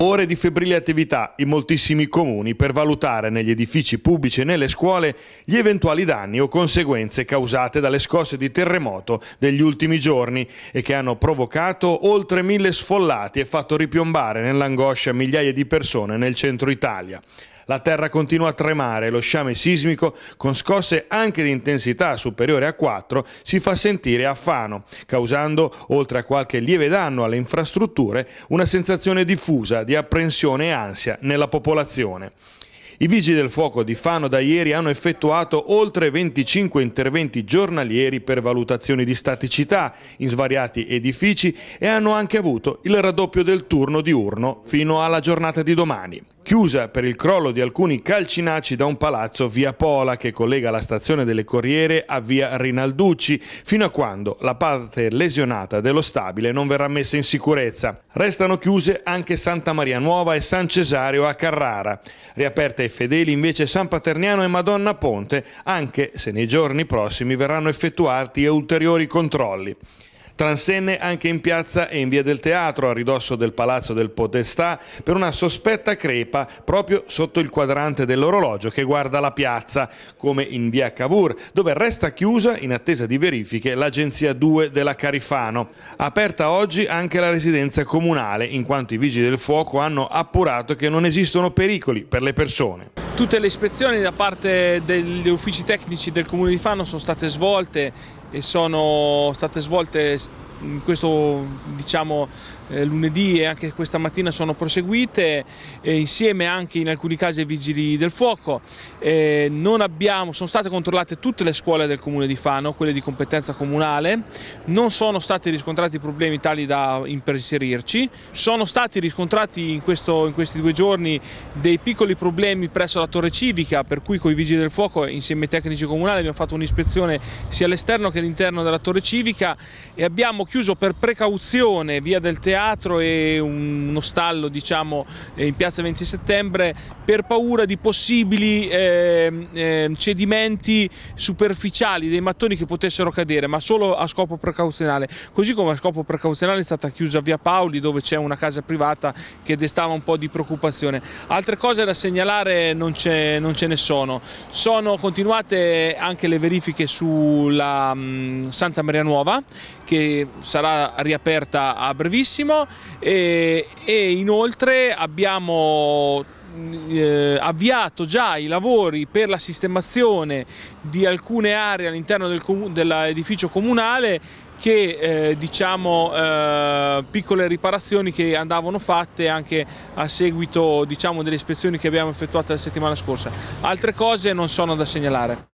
Ore di febbrile attività in moltissimi comuni per valutare negli edifici pubblici e nelle scuole gli eventuali danni o conseguenze causate dalle scosse di terremoto degli ultimi giorni e che hanno provocato oltre mille sfollati e fatto ripiombare nell'angoscia migliaia di persone nel centro Italia. La terra continua a tremare e lo sciame sismico, con scosse anche di intensità superiore a 4, si fa sentire a Fano, causando, oltre a qualche lieve danno alle infrastrutture, una sensazione diffusa di apprensione e ansia nella popolazione. I vigili del fuoco di Fano da ieri hanno effettuato oltre 25 interventi giornalieri per valutazioni di staticità in svariati edifici e hanno anche avuto il raddoppio del turno diurno fino alla giornata di domani chiusa per il crollo di alcuni calcinaci da un palazzo via Pola che collega la stazione delle Corriere a via Rinalducci, fino a quando la parte lesionata dello stabile non verrà messa in sicurezza. Restano chiuse anche Santa Maria Nuova e San Cesario a Carrara. Riaperte ai fedeli invece San Paterniano e Madonna Ponte, anche se nei giorni prossimi verranno effettuati ulteriori controlli. Transenne anche in piazza e in via del Teatro, a ridosso del Palazzo del Podestà per una sospetta crepa proprio sotto il quadrante dell'orologio che guarda la piazza, come in via Cavour, dove resta chiusa, in attesa di verifiche, l'agenzia 2 della Carifano. Aperta oggi anche la residenza comunale, in quanto i vigili del fuoco hanno appurato che non esistono pericoli per le persone. Tutte le ispezioni da parte degli uffici tecnici del Comune di Fano sono state svolte e sono state svolte in questo diciamo, eh, lunedì e anche questa mattina sono proseguite eh, insieme anche in alcuni casi ai vigili del fuoco. Eh, abbiamo, sono state controllate tutte le scuole del comune di Fano, quelle di competenza comunale, non sono stati riscontrati problemi tali da imperserirci, sono stati riscontrati in, questo, in questi due giorni dei piccoli problemi presso la torre civica per cui con i vigili del fuoco insieme ai tecnici comunali abbiamo fatto un'ispezione sia all'esterno che all'interno della torre civica e abbiamo chiuso per precauzione via del teatro teatro e uno stallo diciamo, in piazza 20 settembre per paura di possibili eh, cedimenti superficiali dei mattoni che potessero cadere, ma solo a scopo precauzionale. Così come a scopo precauzionale è stata chiusa via Paoli dove c'è una casa privata che destava un po' di preoccupazione. Altre cose da segnalare non, non ce ne sono. Sono continuate anche le verifiche sulla mh, mm, Santa Maria Nuova che sarà riaperta a brevissimo prossimo e, e inoltre abbiamo mm, eh, avviato già i lavori per la sistemazione di alcune aree all'interno del comu dell'edificio comunale che eh, diciamo eh, piccole riparazioni che andavano fatte anche a seguito diciamo, delle ispezioni che abbiamo effettuato la settimana scorsa. Altre cose non sono da segnalare.